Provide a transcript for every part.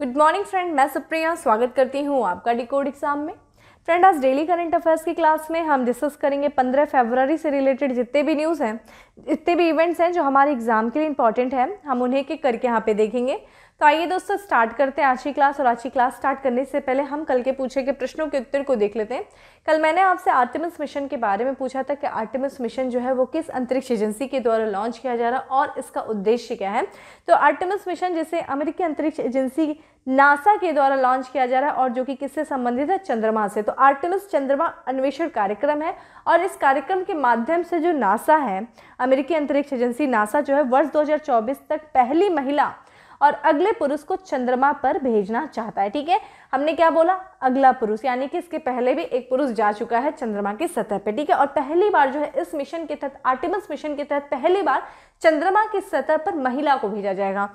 Good morning friend मैं सुप्रिया स्वागत करती हूँ आपका डिकोड एग्जाम में फ्रेंड आज डेली करंट अफेयर्स की क्लास में हम डिस्कस करेंगे 15 फरवरी से रिलेटेड जितने भी न्यूज़ हैं जितने भी इवेंट्स हैं जो हमारे एग्ज़ाम के लिए इंपॉर्टेंट हैं हम उन्हें के करके यहाँ पे देखेंगे तो आइए दोस्तों स्टार्ट करते हैं आज की क्लास और आज की क्लास स्टार्ट करने से पहले हम कल के पूछे के प्रश्नों के उत्तर को देख लेते हैं कल मैंने आपसे आर्टिमस मिशन के बारे में पूछा था कि आर्टिमस मिशन जो है वो किस अंतरिक्ष एजेंसी के द्वारा लॉन्च किया जा रहा है और इसका उद्देश्य क्या है तो आर्टिमस मिशन जिसे अमेरिकी अंतरिक्ष एजेंसी नासा के द्वारा लॉन्च किया जा रहा है और जो कि किससे संबंधित है चंद्रमा से तो आर्टेमिस चंद्रमा अन्वेषण कार्यक्रम है और इस कार्यक्रम के माध्यम से जो नासा है अमेरिकी अंतरिक्ष एजेंसी नासा जो है वर्ष 2024 तक पहली महिला और अगले पुरुष को चंद्रमा पर भेजना चाहता है ठीक है हमने क्या बोला अगला पुरुष यानी कि इसके पहले भी एक पुरुष जा चुका है चंद्रमा की सतह पर ठीक है और पहली बार जो है इस मिशन के तहत आर्टिमस मिशन के तहत पहली बार चंद्रमा की सतह पर महिला को भेजा जाएगा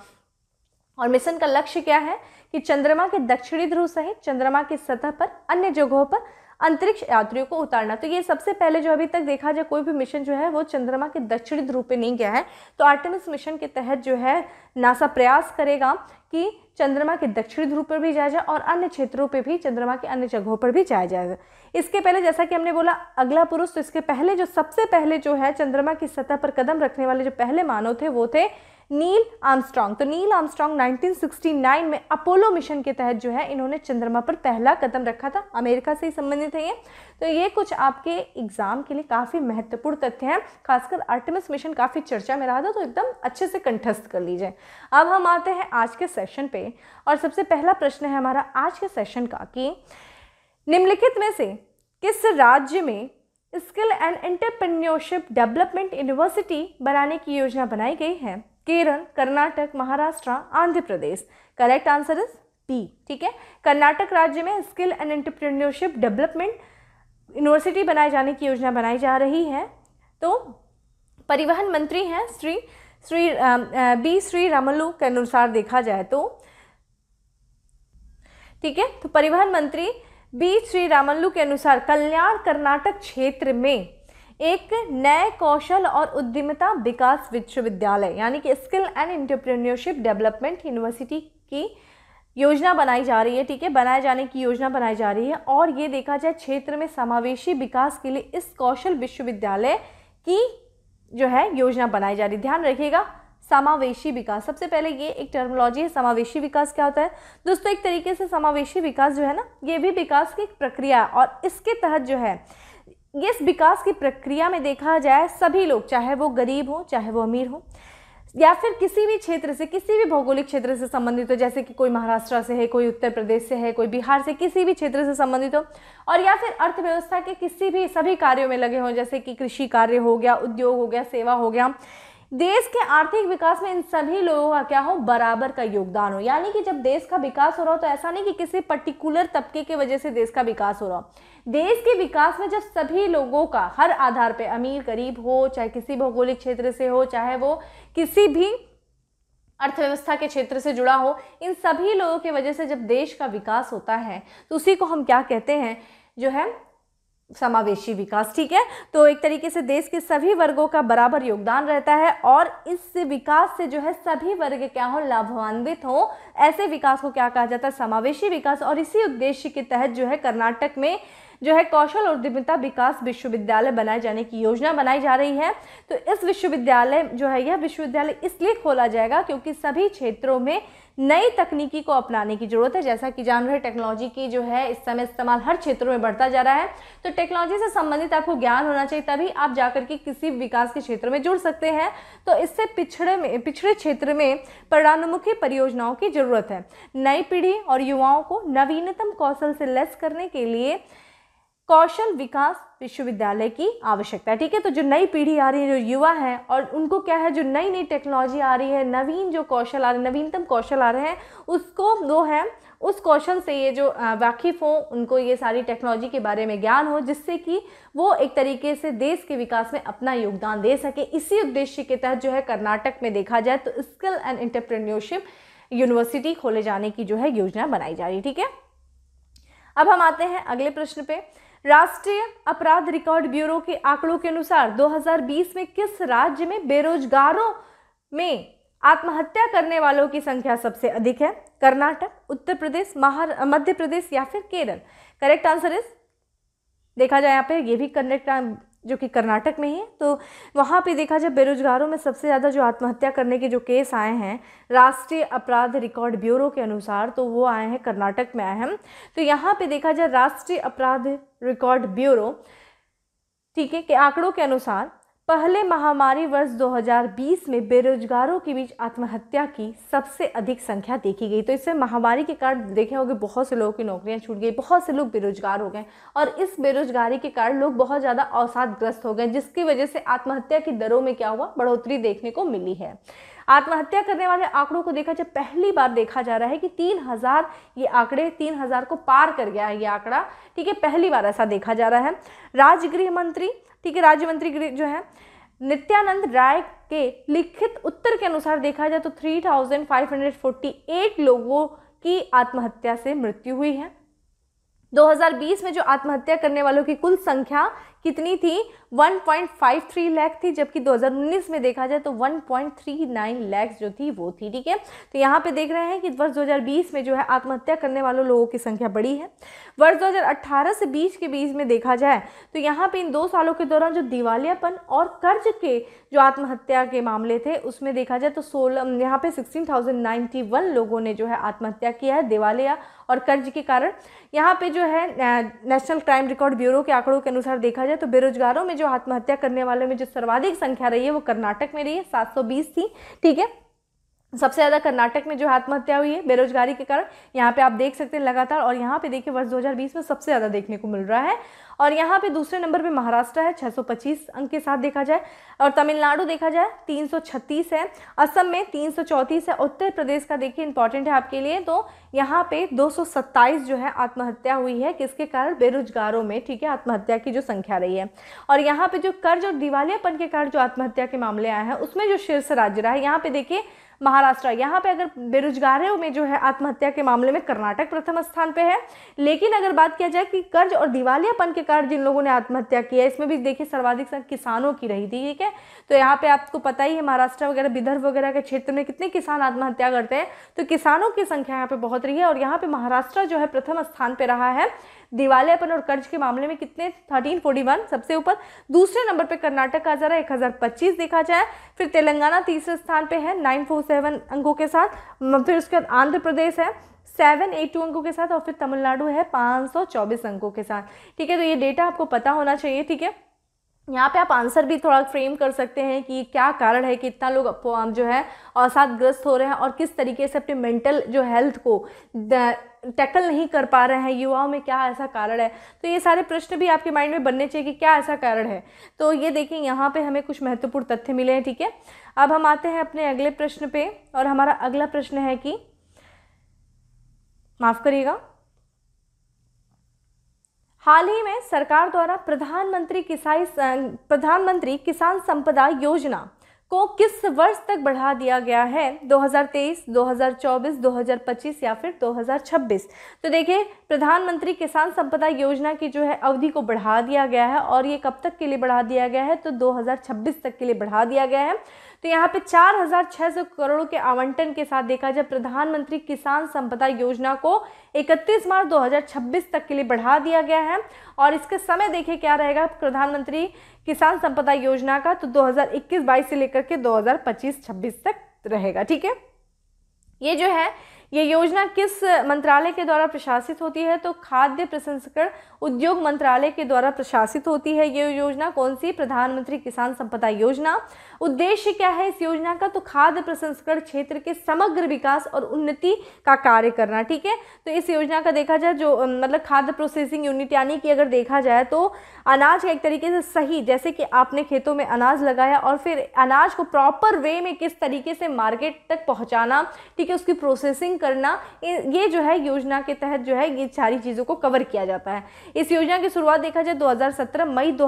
और मिशन का लक्ष्य क्या है कि चंद्रमा के दक्षिणी ध्रुव सहित चंद्रमा की सतह पर अन्य जगहों पर अंतरिक्ष यात्रियों को उतारना तो ये सबसे पहले जो अभी तक देखा जाए कोई भी मिशन जो है वो चंद्रमा के दक्षिणी ध्रुव पे नहीं गया है तो आर्टेमिस मिशन के तहत जो है नासा प्रयास करेगा कि चंद्रमा के दक्षिणी ध्रुव पर भी जाया जाए और अन्य क्षेत्रों पे भी चंद्रमा के अन्य जगहों पर भी जाया जाएगा इसके पहले जैसा कि हमने बोला अगला पुरुष तो इसके पहले जो सबसे पहले जो है चंद्रमा की सतह पर कदम रखने वाले जो पहले मानव थे वो थे नील आर्मस्ट्रांग तो नील आर्मस्ट्रांग 1969 में अपोलो मिशन के तहत जो है इन्होंने चंद्रमा पर पहला कदम रखा था अमेरिका से ही संबंधित है ये तो ये कुछ आपके एग्जाम के लिए काफ़ी महत्वपूर्ण तथ्य हैं खासकर आर्टिमस मिशन काफ़ी चर्चा में रहा था तो एकदम अच्छे से कंठस्थ कर लीजिए अब हम आते हैं आज के सेशन पे और सबसे पहला प्रश्न है हमारा आज के सेशन का कि निम्नलिखित में से किस राज्य में skill and entrepreneurship development university बनाने की योजना बनाई गई है Kerala Karnataka Maharashtra Andhra Pradesh correct answer is B ठीक है कर्नाटक राज्य में skill and entrepreneurship development university बनाए जाने की योजना बनाई जा रही है तो परिवहन मंत्री हैं श्री श्री बी श्री रामलू के अनुसार देखा जाए तो ठीक है तो परिवहन मंत्री बी श्री रामल्लू के अनुसार कल्याण कर्नाटक क्षेत्र में एक नए कौशल और उद्यमिता विकास विश्वविद्यालय यानी कि skill and entrepreneurship development university की योजना बनाई जा रही है ठीक है बनाए जाने की योजना बनाई जा रही है और ये देखा जाए क्षेत्र में समावेशी विकास के लिए इस कौशल विश्वविद्यालय की जो है योजना बनाई जा रही है ध्यान रखिएगा समावेशी विकास सबसे पहले ये एक टर्मोलॉजी है समावेशी विकास क्या होता है दोस्तों एक तरीके से समावेशी विकास जो है ना ये भी विकास की एक प्रक्रिया है और इसके तहत जो है इस विकास की प्रक्रिया में देखा जाए सभी लोग चाहे वो गरीब हों चाहे वो अमीर हों या फिर किसी भी क्षेत्र से किसी भी भौगोलिक क्षेत्र से संबंधित हो जैसे कि कोई महाराष्ट्र से है कोई उत्तर प्रदेश से है कोई बिहार से किसी भी क्षेत्र से संबंधित हो और या फिर अर्थव्यवस्था के किसी भी सभी कार्यों में लगे हों जैसे कि कृषि कार्य हो गया उद्योग हो गया सेवा हो गया देश के आर्थिक विकास में इन सभी लोगों का क्या हो बराबर का योगदान हो यानी कि जब देश का विकास हो रहा हो तो ऐसा नहीं कि किसी पर्टिकुलर तबके की वजह से देश का विकास हो रहा हो देश के विकास में जब सभी लोगों का हर आधार पे अमीर गरीब हो चाहे किसी भौगोलिक क्षेत्र से हो चाहे वो किसी भी अर्थव्यवस्था के क्षेत्र से जुड़ा हो इन सभी लोगों की वजह से जब देश का विकास होता है तो उसी को हम क्या कहते हैं जो है समावेशी विकास ठीक है तो एक तरीके से देश के सभी वर्गों का बराबर योगदान रहता है और इस विकास से जो है सभी वर्ग क्या हो लाभान्वित हो ऐसे विकास को क्या कहा जाता है समावेशी विकास और इसी उद्देश्य के तहत जो है कर्नाटक में जो है कौशल और उद्यमिता विकास विश्वविद्यालय बनाए जाने की योजना बनाई जा रही है तो इस विश्वविद्यालय जो है यह विश्वविद्यालय इसलिए खोला जाएगा क्योंकि सभी क्षेत्रों में नई तकनीकी को अपनाने की ज़रूरत है जैसा कि जान रहे टेक्नोलॉजी की जो है इस समय इस्तेमाल हर क्षेत्रों में बढ़ता जा रहा है तो टेक्नोलॉजी से संबंधित आपको ज्ञान होना चाहिए तभी आप जाकर के किसी विकास के क्षेत्र में जुड़ सकते हैं तो इससे पिछड़े में पिछड़े क्षेत्र में परिणामुखी परियोजनाओं की ज़रूरत है नई पीढ़ी और युवाओं को नवीनतम कौशल से लैस करने के लिए कौशल विकास विश्वविद्यालय की आवश्यकता है ठीक है तो जो नई पीढ़ी आ रही है जो युवा है और उनको क्या है जो नई नई टेक्नोलॉजी आ रही है नवीन जो कौशल आ रहे हैं नवीनतम कौशल आ रहे हैं उसको वो है उस कौशल से ये जो वाकिफ़ हों उनको ये सारी टेक्नोलॉजी के बारे में ज्ञान हो जिससे कि वो एक तरीके से देश के विकास में अपना योगदान दे सके इसी उद्देश्य के तहत जो है कर्नाटक में देखा जाए तो स्किल एंड एंटरप्रेन्योरशिप यूनिवर्सिटी खोले जाने की जो है योजना बनाई जा रही है ठीक है अब हम आते हैं अगले प्रश्न पे राष्ट्रीय अपराध रिकॉर्ड ब्यूरो के आंकड़ों के अनुसार 2020 में किस राज्य में बेरोजगारों में आत्महत्या करने वालों की संख्या सबसे अधिक है कर्नाटक उत्तर प्रदेश मध्य प्रदेश या फिर केरल करेक्ट आंसर इज देखा जाए यहाँ पे ये भी करेक्ट जो कि कर्नाटक में ही है तो वहाँ पे देखा जाए बेरोजगारों में सबसे ज़्यादा जो आत्महत्या करने के जो केस आए हैं राष्ट्रीय अपराध रिकॉर्ड ब्यूरो के अनुसार तो वो आए हैं कर्नाटक में आए हैं तो यहाँ पे देखा जाए राष्ट्रीय अपराध रिकॉर्ड ब्यूरो ठीक है कि आंकड़ों के अनुसार पहले महामारी वर्ष 2020 में बेरोजगारों के बीच आत्महत्या की सबसे अधिक संख्या देखी गई तो इससे महामारी के कारण देखे होंगे बहुत से लोगों की नौकरियां छूट गई बहुत से लोग बेरोजगार हो गए और इस बेरोजगारी के कारण लोग बहुत ज़्यादा अवसादग्रस्त हो गए जिसकी वजह से आत्महत्या की दरों में क्या हुआ बढ़ोतरी देखने को मिली है आत्महत्या करने वाले आंकड़ों को देखा जाए पहली बार देखा जा रहा है कि तीन हजार ये आंकड़े तीन हजार को पार कर गया है ये आंकड़ा ठीक है पहली बार ऐसा देखा जा रहा है राज्य गृह मंत्री ठीक है राज्य मंत्री जो है नित्यानंद राय के लिखित उत्तर के अनुसार देखा जाए तो 3,548 लोगों की आत्महत्या से मृत्यु हुई है 2020 में जो आत्महत्या करने वालों की कुल संख्या कितनी थी 1.53 लाख थी जबकि 2019 में देखा जाए तो 1.39 लाख जो थी वो थी ठीक है तो यहाँ पे देख रहे हैं कि वर्ष 2020 में जो है आत्महत्या करने वालों लोगों की संख्या बढ़ी है वर्ष 2018 से 20 के बीच में देखा जाए तो यहाँ पे इन दो सालों के दौरान जो दिवालियापन और कर्ज के जो आत्महत्या के मामले थे उसमें देखा जाए तो सोलह यहाँ पे सिक्सटीन लोगों ने जो है आत्महत्या किया है दिवालिया और कर्ज के कारण यहाँ पे जो है नेशनल क्राइम रिकॉर्ड ब्यूरो के आंकड़ों के अनुसार देखा जाए करें तो बेरोजगारों में जो आत्महत्या करने वालों में जो सर्वाधिक संख्या रही है वो कर्नाटक में रही है सात थी ठीक है सबसे ज़्यादा कर्नाटक में जो आत्महत्या हुई है बेरोजगारी के कारण यहाँ पे आप देख सकते हैं लगातार और यहाँ पे देखिए वर्ष 2020 में सबसे ज़्यादा देखने को मिल रहा है और यहाँ पे दूसरे नंबर पे महाराष्ट्र है 625 अंक के साथ देखा जाए और तमिलनाडु देखा जाए 336 है असम में 334 है उत्तर प्रदेश का देखिए इंपॉर्टेंट है आपके लिए तो यहाँ पे 227 जो है आत्महत्या हुई है किसके कारण बेरोजगारों में ठीक है आत्महत्या की जो संख्या रही है और यहाँ पर जो कर्ज और दिवालियापन के कारण जो आत्महत्या के मामले आए हैं उसमें जो शीर्ष राज्य रहा है यहाँ पर देखिए महाराष्ट्र यहाँ पे अगर बेरोजगारों में जो है आत्महत्या के मामले में कर्नाटक प्रथम स्थान पे है लेकिन अगर बात किया जाए कि कर्ज और दिवालियापन के कारण जिन लोगों ने आत्महत्या की है इसमें भी देखिए सर्वाधिक संख्या किसानों की रही थी ठीक है तो यहाँ पे आपको पता ही है महाराष्ट्र वगैरह विदर्भ वगैरह के क्षेत्र में कितने किसान आत्महत्या करते हैं तो किसानों की संख्या यहाँ पे बहुत रही है और यहाँ पे महाराष्ट्र जो है प्रथम स्थान पर रहा है दिवालियापन और कर्ज के मामले में कितने थर्टीन फोर्टी वन सबसे ऊपर दूसरे नंबर पर कर्नाटक का जा रहा है एक हज़ार पच्चीस देखा जाए फिर तेलंगाना तीसरे स्थान पर है नाइन फोर सेवन अंकों के साथ फिर उसके बाद आंध्र प्रदेश है सेवन एट टू अंकों के साथ और फिर तमिलनाडु है पाँच सौ चौबीस अंकों के साथ ठीक है तो ये डेटा आपको पता होना चाहिए ठीक है यहाँ पे आप आंसर भी थोड़ा फ्रेम कर सकते हैं कि क्या कारण है कि इतना लोग जो है असाधग्रस्त हो रहे हैं और किस तरीके से अपने मेंटल जो हेल्थ को टैकल नहीं कर पा रहे हैं युवाओं में क्या ऐसा कारण है तो ये सारे प्रश्न भी आपके माइंड में बनने चाहिए कि क्या ऐसा कारण है तो ये देखें यहाँ पे हमें कुछ महत्वपूर्ण तथ्य मिले हैं ठीक है थीके? अब हम आते हैं अपने अगले प्रश्न पे और हमारा अगला प्रश्न है कि माफ़ करिएगा हाल ही में सरकार द्वारा प्रधानमंत्री किसान प्रधानमंत्री किसान संपदा योजना को किस वर्ष तक बढ़ा दिया गया है 2023, 2024, 2025 या फिर 2026 तो देखिए प्रधानमंत्री किसान संपदा योजना की जो है अवधि को बढ़ा दिया गया है और ये कब तक के लिए बढ़ा दिया गया है तो 2026 तक के लिए बढ़ा दिया गया है तो यहाँ पे 4,600 करोड़ के आवंटन के साथ देखा जाए प्रधानमंत्री किसान संपदा योजना को 31 मार्च 2026 तक के लिए बढ़ा दिया गया है और इसका समय देखिए क्या रहेगा प्रधानमंत्री किसान संपदा योजना का तो 2021-22 से लेकर के 2025-26 तक रहेगा ठीक है ये जो है ये योजना किस मंत्रालय के द्वारा प्रशासित होती है तो खाद्य प्रसंस्करण उद्योग मंत्रालय के द्वारा प्रशासित होती है ये योजना कौन सी प्रधानमंत्री किसान संपदा योजना उद्देश्य क्या है इस योजना का तो खाद्य प्रसंस्करण क्षेत्र के समग्र विकास और उन्नति का कार्य करना ठीक है तो इस योजना का देखा जाए जो मतलब खाद्य प्रोसेसिंग यूनिट यानी कि अगर देखा जाए तो अनाज का एक तरीके से सही जैसे कि आपने खेतों में अनाज लगाया और फिर अनाज को प्रॉपर वे में किस तरीके से मार्केट तक पहुँचाना ठीक है उसकी प्रोसेसिंग करना ये जो है योजना के तहत जो है ये सारी चीज़ों को कवर किया जाता है इस योजना की शुरुआत देखा जाए दो मई दो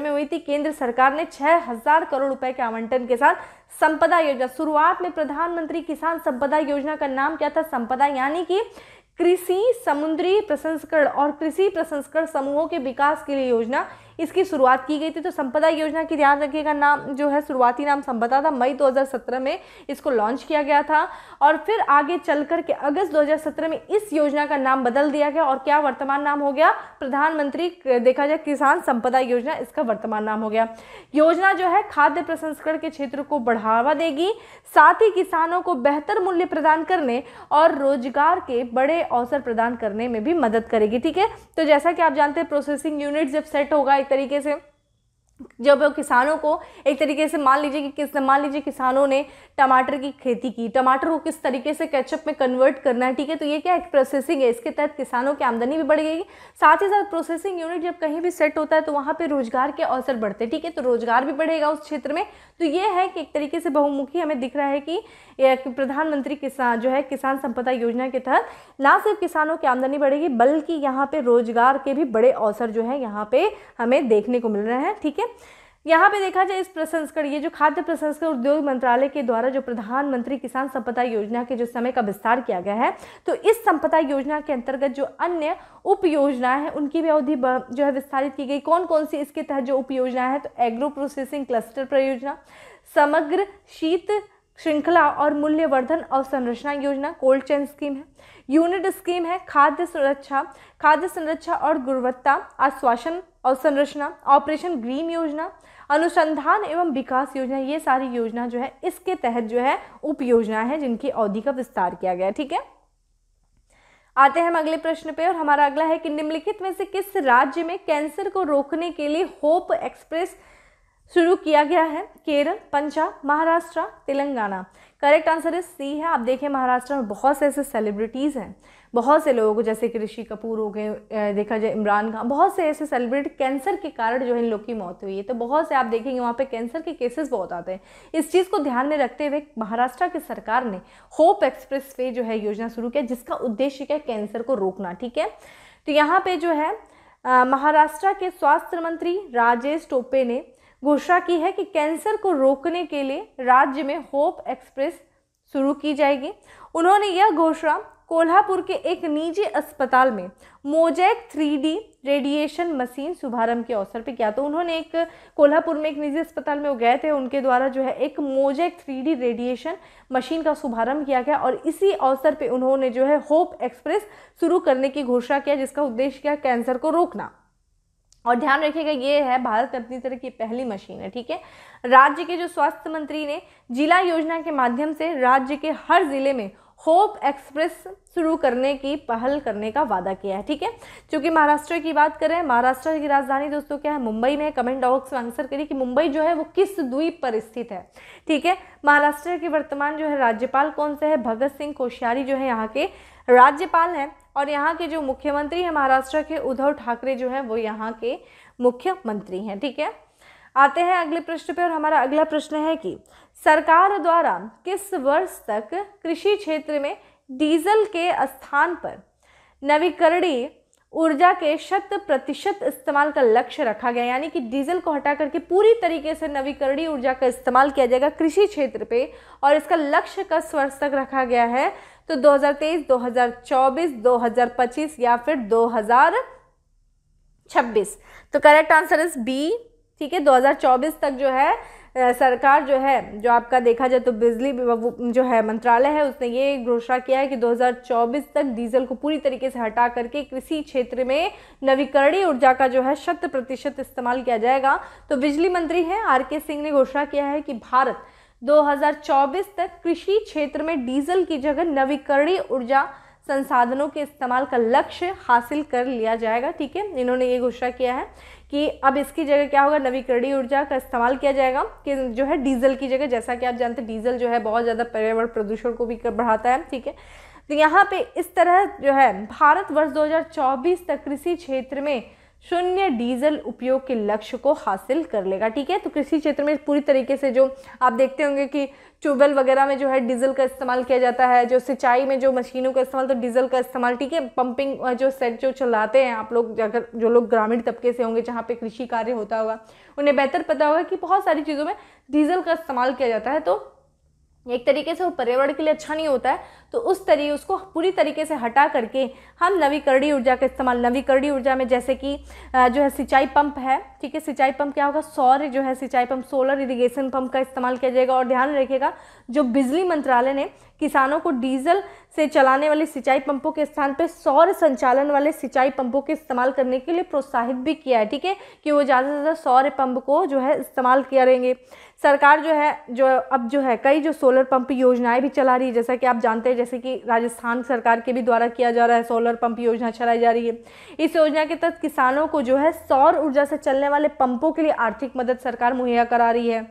में हुई थी केंद्र सरकार ने 6000 करोड़ रुपए का आवंटन के साथ संपदा योजना शुरुआत में प्रधानमंत्री किसान संपदा योजना का नाम क्या था संपदा यानी कि कृषि समुद्री प्रसंस्करण और कृषि प्रसंस्करण समूहों के विकास के लिए योजना इसकी शुरुआत की गई थी तो संपदा योजना की ध्यान रखिएगा नाम जो है शुरुआती नाम संपदा था मई 2017 में इसको लॉन्च किया गया था और फिर आगे चल कर के अगस्त 2017 में इस योजना का नाम बदल दिया गया और क्या वर्तमान नाम हो गया प्रधानमंत्री देखा जाए किसान संपदा योजना इसका वर्तमान नाम हो गया योजना जो है खाद्य प्रसंस्करण के क्षेत्र को बढ़ावा देगी साथ ही किसानों को बेहतर मूल्य प्रदान करने और रोजगार के बड़े अवसर प्रदान करने में भी मदद करेगी ठीक है तो जैसा कि आप जानते हैं प्रोसेसिंग यूनिट जब सेट होगा एक तरीके से जब किसानों को एक तरीके से मान लीजिए कि किस मान लीजिए किसानों ने टमाटर की खेती की टमाटर को किस तरीके से कैचअप में कन्वर्ट करना है ठीक है तो ये क्या एक प्रोसेसिंग है इसके तहत किसानों की आमदनी भी बढ़ गई साथ ही साथ प्रोसेसिंग यूनिट जब कहीं भी सेट होता है तो वहाँ पर रोजगार के अवसर बढ़ते हैं ठीक है तो रोजगार भी बढ़ेगा उस क्षेत्र में तो ये है कि एक तरीके से बहुमुखी हमें दिख रहा है कि प्रधानमंत्री किसान जो है किसान संपदा योजना के तहत ना सिर्फ किसानों की आमदनी बढ़ेगी बल्कि यहाँ पर रोजगार के भी बड़े अवसर जो है यहाँ पर हमें देखने को मिल रहे हैं ठीक है है यहाँ पे देखा जाए इस प्रसंस्करण ये जो खाद्य प्रसंस्करण उद्योग मंत्रालय के द्वारा जो प्रधानमंत्री किसान संपदा योजना के जो समय का विस्तार किया गया है तो इस संपदा योजना के अंतर्गत जो अन्य उप योजनाएं हैं उनकी भी अवधि जो है विस्तारित की गई कौन कौन सी इसके तहत जो उप योजनाएं हैं तो एग्रो प्रोसेसिंग क्लस्टर परियोजना समग्र शीत श्रृंखला और मूल्यवर्धन अवसंरचना योजना कोल्ड चेन स्कीम है यूनिट स्कीम है खाद्य सुरक्षा खाद्य संरक्षा और गुणवत्ता आश्वासन अवसंरचना ऑपरेशन ग्रीन योजना अनुसंधान एवं विकास योजना ये सारी योजना जो है इसके तहत जो है उप योजना है जिनकी अवधि का विस्तार किया गया ठीक है आते हैं हम अगले प्रश्न पे और हमारा अगला है कि निम्नलिखित में से किस राज्य में कैंसर को रोकने के लिए होप एक्सप्रेस शुरू किया गया है Kerala Punjab Maharashtra Telangana correct answer is C है आप देखें महाराष्ट्र में बहुत से ऐसे सेलिब्रिटीज़ हैं बहुत से लोगों को जैसे कि ऋषि कपूर हो गए देखा जाए इमरान खान बहुत से ऐसे सेलिब्रिटी कैंसर के कारण जो है इन लोग की मौत हुई है तो बहुत से आप देखेंगे वहाँ पर कैंसर के केसेस बहुत आते हैं इस चीज़ को ध्यान में रखते हुए महाराष्ट्र की सरकार ने होप एक्सप्रेस वे जो है योजना शुरू किया जिसका उद्देश्य क्या है कैंसर को रोकना ठीक है तो यहाँ पर जो है महाराष्ट्र के स्वास्थ्य मंत्री राजेश टोपे ने घोषणा की है कि कैंसर को रोकने के लिए राज्य में होप एक्सप्रेस शुरू की जाएगी उन्होंने यह घोषणा कोल्हापुर के एक निजी अस्पताल में मोजैक थ्री रेडिएशन मशीन शुभारंभ के अवसर पर किया तो उन्होंने एक कोल्हापुर में एक निजी अस्पताल में वो गए थे उनके द्वारा जो है एक मोजैक थ्री रेडिएशन मशीन का शुभारंभ किया गया और इसी अवसर पे उन्होंने जो है होप एक्सप्रेस शुरू करने की घोषणा किया जिसका उद्देश्य क्या कैंसर को रोकना और ध्यान रखिएगा ये है भारत अपनी तरह की पहली मशीन है ठीक है राज्य के जो स्वास्थ्य मंत्री ने जिला योजना के माध्यम से राज्य के हर जिले में होप एक्सप्रेस शुरू करने की पहल करने का वादा किया है ठीक है क्योंकि महाराष्ट्र की बात करें महाराष्ट्र की राजधानी दोस्तों क्या है मुंबई में कमेंट बॉक्स में आंसर करिए कि मुंबई जो है वो किस द्वीप पर स्थित है ठीक है महाराष्ट्र के वर्तमान जो है राज्यपाल कौन से है भगत सिंह कोश्यारी जो है यहाँ के राज्यपाल हैं और यहाँ के जो मुख्यमंत्री हैं महाराष्ट्र के उद्धव ठाकरे जो हैं वो यहाँ के मुख्यमंत्री हैं ठीक है आते हैं अगले प्रश्न पे और हमारा अगला प्रश्न है कि सरकार द्वारा किस वर्ष तक कृषि क्षेत्र में डीजल के स्थान पर नवीकरणीय ऊर्जा के शत प्रतिशत इस्तेमाल का लक्ष्य रखा गया यानी कि डीजल को हटा करके पूरी तरीके से नवीकरणीय ऊर्जा का इस्तेमाल किया जाएगा कृषि क्षेत्र पे और इसका लक्ष्य का वर्ष तक रखा गया है तो 2023, 2024, 2025 या फिर 2026 तो करेक्ट आंसर इज बी ठीक है 2024 तक जो है सरकार जो है जो आपका देखा जाए तो बिजली जो है मंत्रालय है उसने ये घोषणा किया है कि 2024 तक डीजल को पूरी तरीके से हटा करके कृषि क्षेत्र में नवीकरणीय ऊर्जा का जो है शत प्रतिशत इस्तेमाल किया जाएगा तो बिजली मंत्री हैं आर के सिंह ने घोषणा किया है कि भारत 2024 तक कृषि क्षेत्र में डीजल की जगह नवीकरणीय ऊर्जा संसाधनों के इस्तेमाल का लक्ष्य हासिल कर लिया जाएगा ठीक है इन्होंने ये घोषणा किया है कि अब इसकी जगह क्या होगा नवीकरणीय ऊर्जा का इस्तेमाल किया जाएगा कि जो है डीजल की जगह जैसा कि आप जानते हैं डीजल जो है बहुत ज़्यादा पर्यावरण प्रदूषण को भी बढ़ाता है ठीक है तो यहाँ पे इस तरह जो है भारत वर्ष दो तक कृषि क्षेत्र में शून्य डीजल उपयोग के लक्ष्य को हासिल कर लेगा ठीक है तो कृषि क्षेत्र में पूरी तरीके से जो आप देखते होंगे कि ट्यूबवेल वगैरह में जो है डीजल का इस्तेमाल किया जाता है जो सिंचाई में जो मशीनों का इस्तेमाल तो डीजल का इस्तेमाल ठीक है पंपिंग जो सेट जो चलाते हैं आप लोग अगर जो लोग ग्रामीण तबके से होंगे जहाँ पे कृषि कार्य होता होगा उन्हें बेहतर पता होगा कि बहुत सारी चीज़ों में डीजल का इस्तेमाल किया जाता है तो एक तरीके से वो पर्यावरण के लिए अच्छा नहीं होता है तो उस तरीके उसको पूरी तरीके से हटा करके हम नवीकरणीय ऊर्जा का इस्तेमाल नवीकरणीय ऊर्जा में जैसे कि जो है सिंचाई पंप है ठीक है सिंचाई पंप क्या होगा सौर जो है सिंचाई पंप सोलर इरिगेशन पंप का इस्तेमाल किया जाएगा और ध्यान रखिएगा जो बिजली मंत्रालय ने किसानों को डीजल से चलाने वाले सिंचाई पंपों के स्थान पर सौर संचालन वाले सिंचाई पंपों के इस्तेमाल करने के लिए प्रोत्साहित भी किया है ठीक है कि वो ज़्यादा से ज़्यादा सौर पंप को जो है इस्तेमाल करेंगे सरकार जो है जो अब जो है कई जो सोलर पंप योजनाएं भी चला रही है जैसा कि आप जानते हैं जैसे कि राजस्थान सरकार के भी द्वारा किया जा रहा है सोलर पंप योजना चलाई जा रही है इस योजना के तहत किसानों को जो है सौर ऊर्जा से चलने वाले पंपों के लिए आर्थिक मदद सरकार मुहैया करा रही है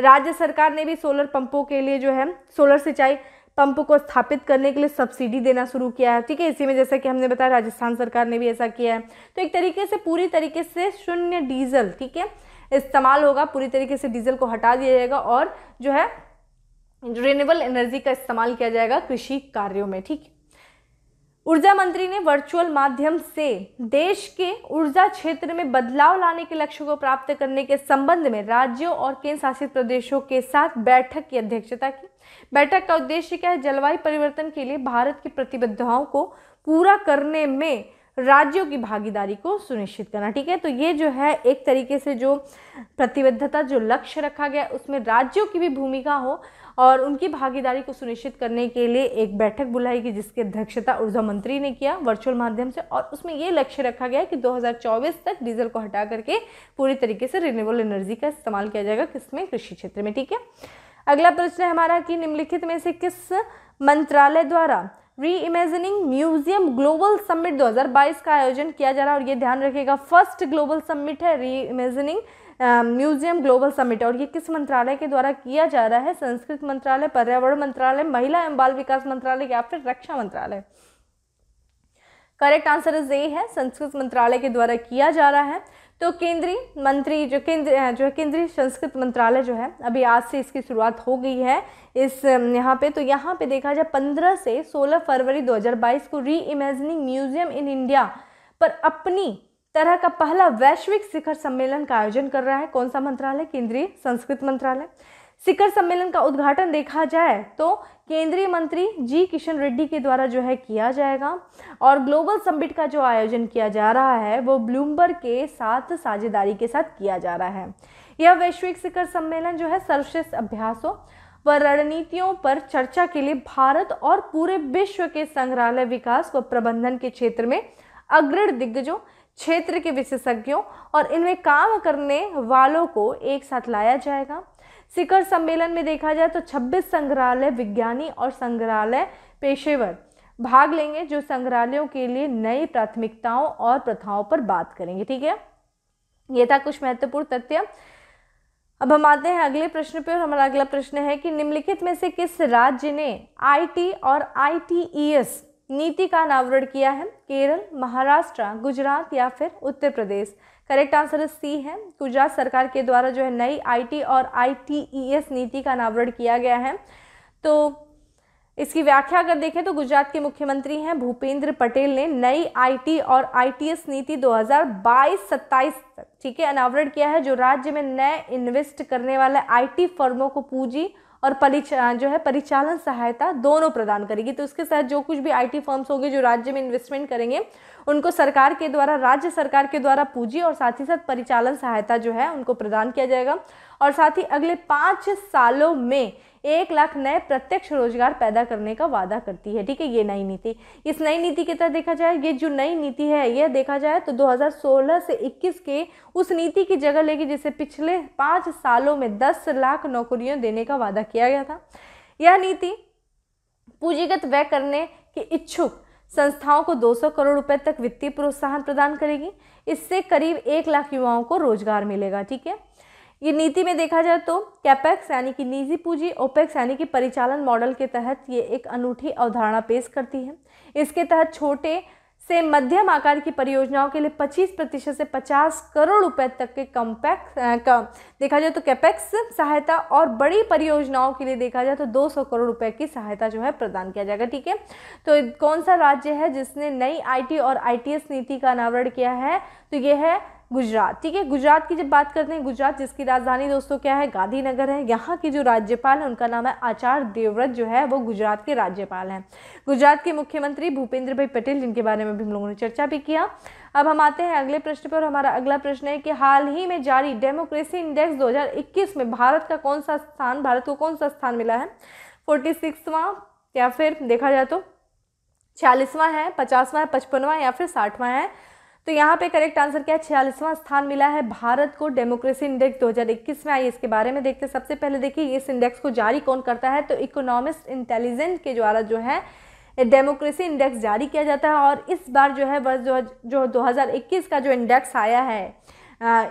राज्य सरकार ने भी सोलर पंपों के लिए जो है सोलर सिंचाई पंप को स्थापित करने के लिए सब्सिडी देना शुरू किया है ठीक है इसी में जैसा कि हमने बताया राजस्थान सरकार ने भी ऐसा किया है तो एक तरीके से पूरी तरीके से शून्य डीजल ठीक है इस्तेमाल होगा पूरी तरीके से डीजल को हटा दिया जाएगा और जो है रिन्यूएबल एनर्जी का इस्तेमाल किया जाएगा कृषि कार्यों में ठीक ऊर्जा मंत्री ने वर्चुअल माध्यम से देश के ऊर्जा क्षेत्र में बदलाव लाने के लक्ष्य को प्राप्त करने के संबंध में राज्यों और केंद्र शासित प्रदेशों के साथ बैठक की अध्यक्षता की बैठक का उद्देश्य क्या है जलवायु परिवर्तन के लिए भारत की प्रतिबद्धताओं को पूरा करने में राज्यों की भागीदारी को सुनिश्चित करना ठीक है तो ये जो है एक तरीके से जो प्रतिबद्धता जो लक्ष्य रखा गया उसमें राज्यों की भी भूमिका हो और उनकी भागीदारी को सुनिश्चित करने के लिए एक बैठक बुलाई गई जिसकी अध्यक्षता ऊर्जा मंत्री ने किया वर्चुअल माध्यम से और उसमें ये लक्ष्य रखा गया कि 2024 तक डीजल को हटा करके पूरी तरीके से रिन्यूएबल एनर्जी का इस्तेमाल किया जाएगा किसमें कृषि क्षेत्र में ठीक है अगला प्रश्न है हमारा कि निम्नलिखित में से किस मंत्रालय द्वारा री इमेजिनिंग म्यूजियम ग्लोबल समिट 2022 का आयोजन किया जा रहा है और ये ध्यान रखिएगा फर्स्ट ग्लोबल समिट है री इमेजिनिंग म्यूजियम ग्लोबल समिट और ये किस मंत्रालय के द्वारा किया जा रहा है संस्कृत मंत्रालय पर्यावरण मंत्रालय महिला एवं बाल विकास मंत्रालय या फिर रक्षा मंत्रालय करेक्ट आंसर इज ए है संस्कृत मंत्रालय के द्वारा किया जा रहा है तो केंद्रीय मंत्री जो केंद्र जो है केंद्रीय संस्कृत मंत्रालय जो है अभी आज से इसकी शुरुआत हो गई है इस यहाँ पे तो यहाँ पे देखा जाए 15 से 16 फरवरी 2022 को री इमेजनिंग म्यूजियम इन इंडिया पर अपनी तरह का पहला वैश्विक शिखर सम्मेलन का आयोजन कर रहा है कौन सा मंत्रालय केंद्रीय संस्कृत मंत्रालय शिखर सम्मेलन का उद्घाटन देखा जाए तो केंद्रीय मंत्री जी किशन रेड्डी के द्वारा जो है किया जाएगा और ग्लोबल समिट का जो आयोजन किया जा रहा है वो ब्लूमबर्ग के साथ साझेदारी के साथ किया जा रहा है यह वैश्विक शिखर सम्मेलन जो है सर्वश्रेष्ठ अभ्यासों व रणनीतियों पर चर्चा के लिए भारत और पूरे विश्व के संग्रहालय विकास व प्रबंधन के क्षेत्र में अग्रण दिग्गजों क्षेत्र के विशेषज्ञों और इनमें काम करने वालों को एक साथ लाया जाएगा शिखर सम्मेलन में देखा जाए तो 26 संग्रहालय विज्ञानी और संग्रहालय पेशेवर भाग लेंगे जो संग्रहालयों के लिए नई प्राथमिकताओं और प्रथाओं पर बात करेंगे ठीक है ये था कुछ महत्वपूर्ण तथ्य अब हम आते हैं अगले प्रश्न पे और हमारा अगला प्रश्न है कि निम्नलिखित में से किस राज्य ने आईटी और आईटीईएस e नीति का अनावरण किया है केरल महाराष्ट्र गुजरात या फिर उत्तर प्रदेश करेक्ट आंसर सी है गुजरात सरकार के द्वारा जो है नई आईटी और आईटीईएस e नीति का अनावरण किया गया है तो इसकी व्याख्या अगर देखें तो गुजरात के मुख्यमंत्री हैं भूपेंद्र पटेल ने नई आईटी और आईटीएस नीति 2022-27 तक ठीक है अनावरण किया है जो राज्य में नए इन्वेस्ट करने वाले आईटी फर्मों को पूंजी और परिचा जो है परिचालन सहायता दोनों प्रदान करेगी तो इसके साथ जो कुछ भी आईटी फर्म्स होंगे जो राज्य में इन्वेस्टमेंट करेंगे उनको सरकार के द्वारा राज्य सरकार के द्वारा पूंजी और साथ ही साथ परिचालन सहायता जो है उनको प्रदान किया जाएगा और साथ ही अगले पाँच सालों में एक लाख नए प्रत्यक्ष रोजगार पैदा करने का वादा करती है ठीक है ये नई नीति इस नई नीति के तहत देखा जाए ये जो नई नीति है यह देखा जाए तो 2016 से 21 के उस नीति की जगह लेगी जिसे पिछले पाँच सालों में दस लाख नौकरियों देने का वादा किया गया था यह नीति पूंजीगत व्यय करने के इच्छुक संस्थाओं को 200 करोड़ रुपए तक वित्तीय प्रोत्साहन प्रदान करेगी इससे करीब एक लाख युवाओं को रोजगार मिलेगा ठीक है ये नीति में देखा जाए तो कैपेक्स यानी कि निजी पूंजी ओपेक्स यानी कि परिचालन मॉडल के तहत ये एक अनूठी अवधारणा पेश करती है इसके तहत छोटे से मध्यम आकार की परियोजनाओं के लिए 25 प्रतिशत से 50 करोड़ रुपए तक के कम्पैक्स का देखा जाए तो कैपेक्स सहायता और बड़ी परियोजनाओं के लिए देखा जाए तो 200 करोड़ रुपए की सहायता जो है प्रदान किया जाएगा ठीक है तो कौन सा राज्य है जिसने नई आईटी और आईटीएस नीति का अनावरण किया है तो ये है गुजरात ठीक है गुजरात की जब बात करते हैं गुजरात जिसकी राजधानी दोस्तों क्या है गांधीनगर है यहाँ के जो राज्यपाल हैं उनका नाम है आचार्य देवव्रत जो है वो गुजरात के राज्यपाल हैं गुजरात के मुख्यमंत्री भूपेंद्र भाई पटेल जिनके बारे में भी हम लोगों ने चर्चा भी किया अब हम आते हैं अगले प्रश्न पर हमारा अगला प्रश्न है कि हाल ही में जारी डेमोक्रेसी इंडेक्स दो में भारत का कौन सा स्थान भारत को कौन सा स्थान मिला है फोर्टी या फिर देखा जाए तो छियालीसवां है पचासवां है पचपनवा या फिर साठवां है तो यहाँ पे करेक्ट आंसर क्या है छियालीसवां स्थान मिला है भारत को डेमोक्रेसी इंडेक्स 2021 में आई इसके बारे में देखते सबसे पहले देखिए इस इंडेक्स को जारी कौन करता है तो इकोनॉमिस्ट इंटेलिजेंट के द्वारा जो है डेमोक्रेसी इंडेक्स जारी किया जाता है और इस बार जो है वर्ष जो दो का जो इंडेक्स आया है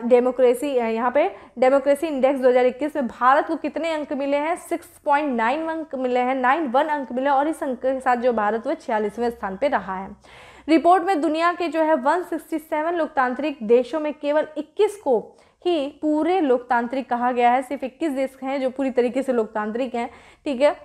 डेमोक्रेसी यहाँ पे डेमोक्रेसी इंडेक्स 2021 में भारत को कितने अंक मिले हैं 6.9 अंक मिले हैं 91 अंक मिले और इस अंक के साथ जो भारत वह छियालीसवें स्थान पे रहा है रिपोर्ट में दुनिया के जो है 167 लोकतांत्रिक देशों में केवल 21 को ही पूरे लोकतांत्रिक कहा गया है सिर्फ 21 देश हैं जो पूरी तरीके से लोकतांत्रिक हैं ठीक है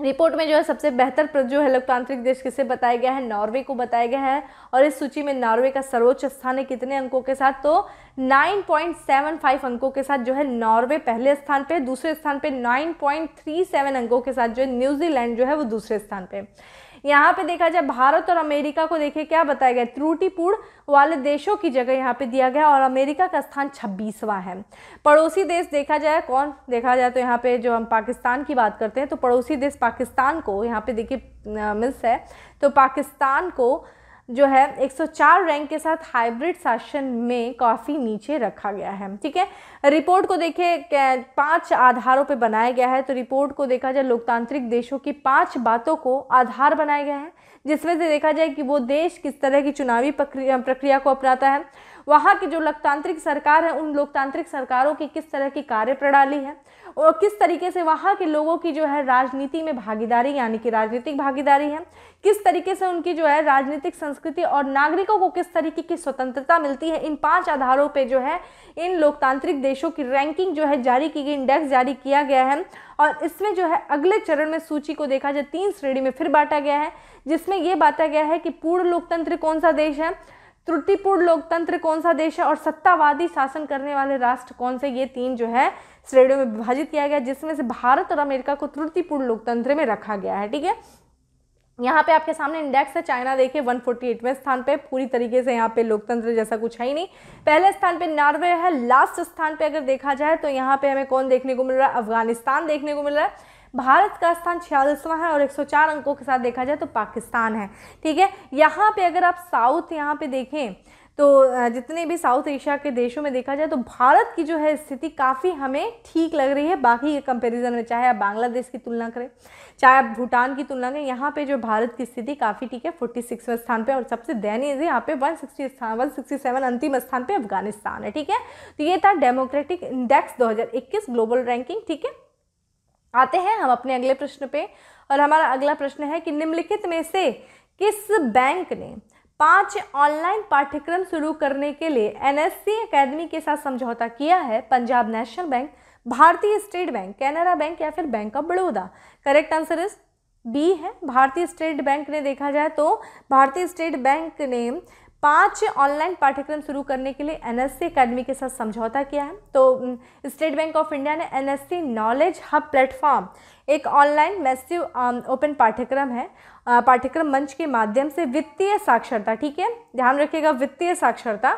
रिपोर्ट में जो है सबसे बेहतर जो है लोकतांत्रिक देश किसे बताया गया है नॉर्वे को बताया गया है और इस सूची में नॉर्वे का सर्वोच्च स्थान है कितने अंकों के साथ तो 9.75 अंकों के साथ जो है नॉर्वे पहले स्थान पे दूसरे स्थान पे 9.37 अंकों के साथ जो है न्यूजीलैंड जो है वो दूसरे स्थान पर यहाँ पे देखा जाए भारत और अमेरिका को देखिए क्या बताया गया त्रुटिपूर्ण वाले देशों की जगह यहाँ पे दिया गया और अमेरिका का स्थान छब्बीसवां है पड़ोसी देश देखा जाए कौन देखा जाए तो यहाँ पे जो हम पाकिस्तान की बात करते हैं तो पड़ोसी देश पाकिस्तान को यहाँ पे देखिए मिल्स है तो पाकिस्तान को जो है 104 रैंक के साथ हाइब्रिड शासन में काफ़ी नीचे रखा गया है ठीक है रिपोर्ट को देखिए पांच आधारों पर बनाया गया है तो रिपोर्ट को देखा जाए लोकतांत्रिक देशों की पांच बातों को आधार बनाया गया है जिसमें से देखा जाए कि वो देश किस तरह की चुनावी प्रक्रिया प्रक्रिया को अपनाता है वहाँ की जो लोकतांत्रिक सरकार है उन लोकतांत्रिक सरकारों की किस तरह की कार्य प्रणाली है और किस तरीके से वहाँ के लोगों की जो है राजनीति में भागीदारी यानी कि राजनीतिक भागीदारी है किस तरीके से उनकी जो है राजनीतिक संस्कृति और नागरिकों को किस तरीके की स्वतंत्रता मिलती है इन पांच आधारों पर जो है इन लोकतांत्रिक देशों की रैंकिंग जो है जारी की गई इंडेक्स जारी किया गया है और इसमें जो है अगले चरण में सूची को देखा जाए तीन श्रेणी में फिर बांटा गया है जिसमें यह बांटा गया है कि पूर्ण लोकतंत्र कौन सा देश है त्रुटिपूर्ण लोकतंत्र कौन सा देश है और सत्तावादी शासन करने वाले राष्ट्र कौन से ये तीन जो है श्रेणियों में विभाजित किया गया जिसमें से भारत और अमेरिका को त्रुटिपूर्ण लोकतंत्र में रखा गया है ठीक है यहाँ पे आपके सामने इंडेक्स है चाइना देखिए एटवें स्थान पे पूरी तरीके से यहाँ पे लोकतंत्र जैसा कुछ है ही नहीं पहले स्थान पे नॉर्वे है लास्ट स्थान पे अगर देखा जाए तो यहाँ पे हमें कौन देखने को मिल रहा है अफगानिस्तान देखने को मिल रहा है भारत का स्थान छियालीसवां है और 104 अंकों के साथ देखा जाए तो पाकिस्तान है ठीक है यहाँ पे अगर आप साउथ यहाँ पे देखें तो जितने भी साउथ एशिया के देशों में देखा जाए तो भारत की जो है स्थिति काफ़ी हमें ठीक लग रही है बाकी के कंपेरिजन में चाहे आप बांग्लादेश की तुलना करें चाहे आप भूटान की तुलना करें यहाँ पे जो भारत की स्थिति काफ़ी ठीक है फोर्टी स्थान पे और सबसे दयनीय यहाँ पे वन सिक्सटी स्थान वन सिक्सटी सेवन अंतिम स्थान पर अफगानिस्तान है ठीक है तो ये था डेमोक्रेटिक इंडेक्स दो ग्लोबल रैंकिंग ठीक है आते हैं हम अपने अगले प्रश्न पे और हमारा अगला प्रश्न है कि निम्नलिखित में से किस बैंक ने पांच ऑनलाइन पाठ्यक्रम शुरू करने के लिए एनएससी एकेडमी के साथ समझौता किया है Punjab national bank Bharatiya state bank Canara bank या फिर bank of Baroda correct answer is B है भारतीय स्टेट बैंक ने देखा जाए तो भारतीय स्टेट बैंक ने पांच ऑनलाइन पाठ्यक्रम शुरू करने के लिए एन एस के साथ समझौता किया है तो स्टेट बैंक ऑफ इंडिया ने एन नॉलेज हब प्लेटफॉर्म एक ऑनलाइन मैसिव ओपन पाठ्यक्रम है पाठ्यक्रम मंच के माध्यम से वित्तीय साक्षरता ठीक है ध्यान रखिएगा वित्तीय साक्षरता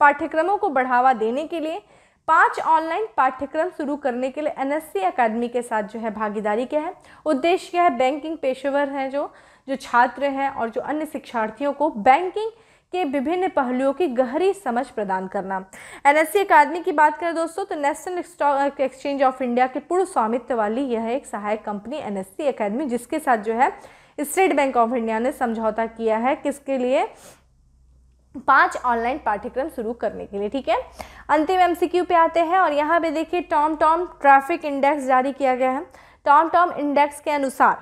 पाठ्यक्रमों को बढ़ावा देने के लिए पांच ऑनलाइन पाठ्यक्रम शुरू करने के लिए एनएससी एकेडमी के साथ जो है भागीदारी क्या है उद्देश्य क्या है बैंकिंग पेशेवर हैं जो जो छात्र हैं और जो अन्य शिक्षार्थियों को बैंकिंग के विभिन्न पहलुओं की गहरी समझ प्रदान करना एन एस अकादमी की बात करें दोस्तों तो national stock exchange of India के पूर्व स्वामित्व वाली यह एक सहायक कंपनी एनएससी अकादमी जिसके साथ जो है स्टेट बैंक ऑफ इंडिया ने समझौता किया है किसके लिए पांच ऑनलाइन पाठ्यक्रम शुरू करने के लिए ठीक है अंतिम एमसीक्यू पे आते हैं और यहाँ पे देखिए टॉम टॉम ट्रैफिक इंडेक्स जारी किया गया है टॉम टॉम इंडेक्स के अनुसार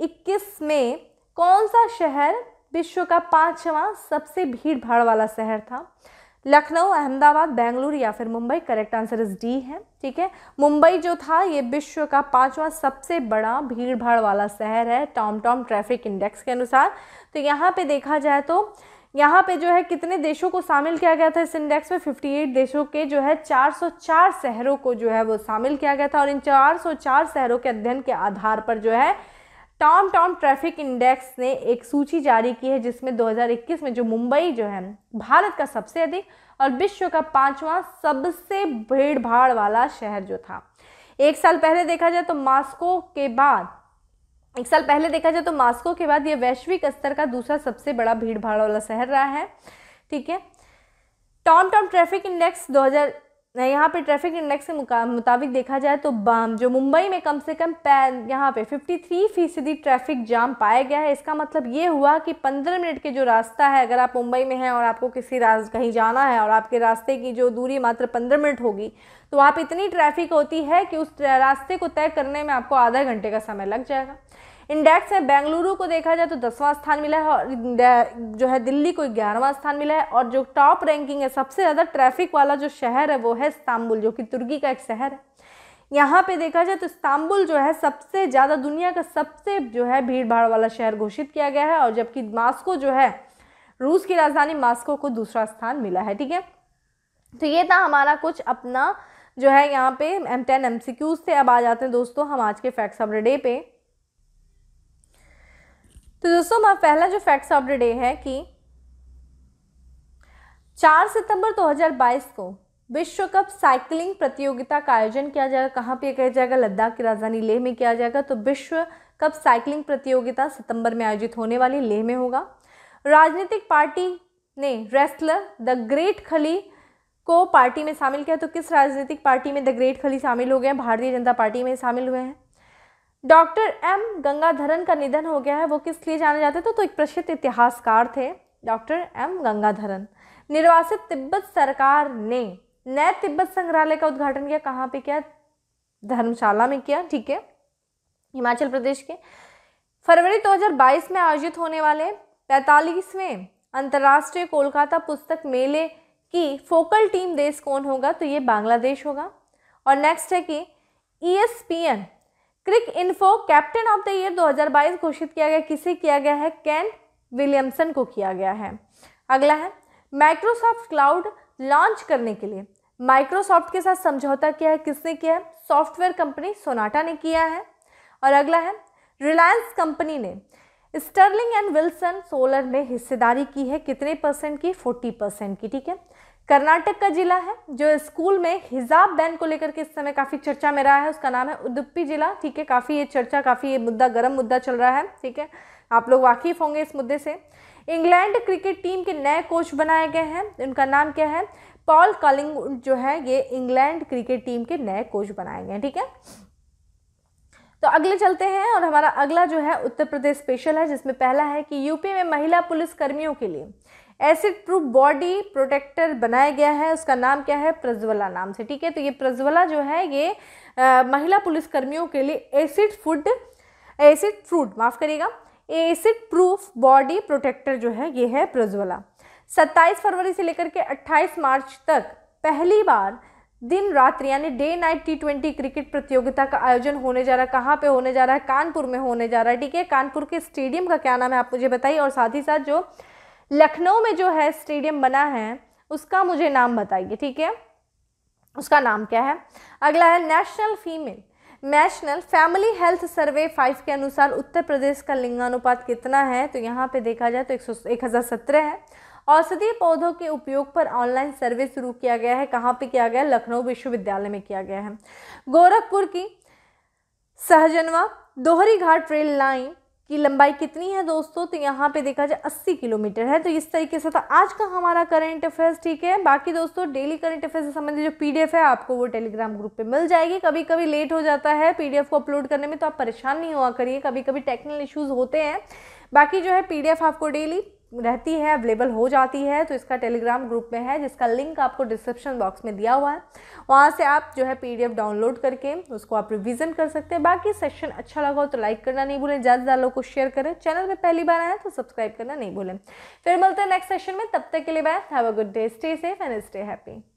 2021 में कौन सा शहर विश्व का पाँचवा सबसे भीड़ भाड़ वाला शहर था लखनऊ अहमदाबाद बेंगलुरु या फिर Mumbai correct answer is D है ठीक है मुंबई जो था ये विश्व का पांचवा सबसे बड़ा भीड़ भाड़ वाला शहर है टॉम टॉम ट्रैफिक इंडेक्स के अनुसार तो यहाँ पे देखा जाए तो यहाँ पे जो है कितने देशों को शामिल किया गया था इस इंडेक्स में 58 देशों के जो है 404 शहरों को जो है वो शामिल किया गया था और इन 404 शहरों के अध्ययन के आधार पर जो है टॉम टॉम ट्रैफिक इंडेक्स ने एक सूची जारी की है जिसमें 2021 में जो मुंबई जो है भारत का सबसे अधिक और विश्व का पांचवा सबसे भीड़ भाड़ वाला शहर जो था एक साल पहले देखा जाए तो मास्को के बाद एक साल पहले देखा जाए तो मास्को के बाद यह वैश्विक स्तर का दूसरा सबसे बड़ा भीड़ भाड़ वाला शहर रहा है ठीक है टॉम टॉम ट्रैफिक इंडेक्स 2000 यहाँ पे ट्रैफिक इंडेक्स के मुताबिक देखा जाए तो जो मुंबई में कम से कम यहाँ पे 53 फीसदी ट्रैफिक जाम पाया गया है इसका मतलब ये हुआ कि 15 मिनट के जो रास्ता है अगर आप मुंबई में हैं और आपको किसी राज कहीं जाना है और आपके रास्ते की जो दूरी मात्र 15 मिनट होगी तो आप इतनी ट्रैफिक होती है कि उस रास्ते को तय करने में आपको आधा घंटे का समय लग जाएगा इंडेक्स में बेंगलुरु को देखा जाए तो दसवां स्थान मिला है और जो है दिल्ली को ग्यारहवां स्थान मिला है और जो टॉप रैंकिंग है सबसे ज़्यादा ट्रैफिक वाला जो शहर है वो है इस्तांबुल जो कि तुर्की का एक शहर है यहाँ पे देखा जाए तो इस्तांबुल जो है सबसे ज़्यादा दुनिया का सबसे जो है भीड़ भाड़ वाला शहर घोषित किया गया है और जबकि मास्को जो है रूस की राजधानी मास्को को दूसरा स्थान मिला है ठीक है तो ये था हमारा कुछ अपना जो है यहाँ पे M ten M C Qs थे अब आ जाते हैं दोस्तों हम आज के फैक्ट्स ऑफ डे पे तो दोस्तों हमारा पहला जो फैक्ट्स ऑफ द डे है कि चार सितंबर 2022 को विश्व कप साइकिलिंग प्रतियोगिता का आयोजन किया जाएगा कहाँ पे किया जाएगा लद्दाख की राजधानी लेह में किया जाएगा तो विश्व कप साइकिलिंग प्रतियोगिता सितंबर में आयोजित होने वाली लेह में होगा राजनीतिक पार्टी ने रेस्लर द ग्रेट खली को पार्टी में शामिल किया तो किस राजनीतिक पार्टी में द ग्रेट खली शामिल हो गए हैं भारतीय जनता पार्टी में शामिल हुए हैं डॉक्टर एम गंगाधरन का निधन हो गया है वो किस लिए जाने जाते थे तो एक प्रसिद्ध इतिहासकार थे डॉक्टर एम गंगाधरन निर्वासित तिब्बत सरकार ने नए तिब्बत संग्रहालय का उद्घाटन किया कहाँ पे किया धर्मशाला में किया ठीक है हिमाचल प्रदेश के फरवरी 2022 में आयोजित होने वाले पैंतालीसवें अंतर्राष्ट्रीय कोलकाता पुस्तक मेले की फोकल टीम देश कौन होगा तो ये बांग्लादेश होगा और नेक्स्ट है कि E e Cricinfo captain of the year 2022 घोषित किया गया किसे किया गया है कैन विलियमसन को किया गया है अगला है माइक्रोसॉफ्ट क्लाउड लॉन्च करने के लिए माइक्रोसॉफ्ट के साथ समझौता किया है किसने किया है सॉफ्टवेयर कंपनी सोनाटा ने किया है और अगला है रिलायंस कंपनी ने स्टर्लिंग एंड विल्सन सोलर में हिस्सेदारी की है कितने परसेंट की फोर्टी परसेंट की ठीक है कर्नाटक का जिला है जो स्कूल में हिजाब बैन को लेकर के इस समय काफ़ी चर्चा में रहा है उसका नाम है उदुप्पी जिला ठीक है काफ़ी ये चर्चा काफ़ी ये मुद्दा गर्म मुद्दा चल रहा है ठीक है आप लोग वाकिफ़ होंगे इस मुद्दे से इंग्लैंड क्रिकेट टीम के नए कोच बनाए गए हैं उनका नाम क्या है पॉल कॉलिंग जो है ये इंग्लैंड क्रिकेट टीम के नए कोच बनाए गए हैं ठीक है तो अगले चलते हैं और हमारा अगला जो है उत्तर प्रदेश स्पेशल है जिसमें पहला है कि यूपी में महिला पुलिस कर्मियों के लिए एसिड प्रूफ बॉडी प्रोटेक्टर बनाया गया है उसका नाम क्या है प्रज्वला नाम से ठीक है तो ये प्रज्वला जो है ये आ, महिला पुलिसकर्मियों के लिए एसिड फूड एसिड फ्रूट माफ़ करिएगा एसिड प्रूफ बॉडी प्रोटेक्टर जो है ये है प्रज्वला 27 फरवरी से लेकर के 28 मार्च तक पहली बार दिन रात यानी day night T twenty cricket प्रतियोगिता का आयोजन होने जा रहा है कहाँ पे होने जा रहा है कानपुर में होने जा रहा है ठीक है कानपुर के स्टेडियम का क्या नाम है आप मुझे बताइए और साथ ही साथ जो लखनऊ में जो है स्टेडियम बना है उसका मुझे नाम बताइए ठीक है उसका नाम क्या है अगला है national female national family health survey five के अनुसार उत्तर प्रदेश का लिंगानुपात कितना है तो यहाँ पे देखा जाए तो एक सौ एक हज़ार सत्रह है औषधीय पौधों के उपयोग पर ऑनलाइन सर्वे शुरू किया गया है कहाँ पे किया गया है लखनऊ विश्वविद्यालय में किया गया है गोरखपुर की सहजनवा दोहरी घाट रेल लाइन की लंबाई कितनी है दोस्तों तो यहाँ पे देखा जाए 80 किलोमीटर है तो इस तरीके से था तो आज का हमारा करंट अफेयर्स ठीक है बाकी दोस्तों डेली करंट अफेयर्स से संबंधित जो पीडीएफ है आपको वो टेलीग्राम ग्रुप पे मिल जाएगी कभी कभी लेट हो जाता है पीडीएफ को अपलोड करने में तो आप परेशान नहीं हुआ करिए कभी कभी टेक्निकल इशूज़ होते हैं बाकी जो है पी आपको डेली रहती है अवेलेबल हो जाती है तो इसका टेलीग्राम ग्रुप में है जिसका लिंक आपको डिस्क्रिप्शन बॉक्स में दिया हुआ है वहाँ से आप जो है पीडीएफ डाउनलोड करके उसको आप रिविज़न कर सकते हैं बाकी सेशन अच्छा लगा हो तो लाइक करना नहीं भूलें ज़्यादा ज़्यादा लोग को शेयर करें चैनल पर पहली बार आए तो सब्सक्राइब करना नहीं भूलें फिर मिलते हैं नेक्स्ट सेशन में तब तक के लिए bye have a good day stay safe and stay happy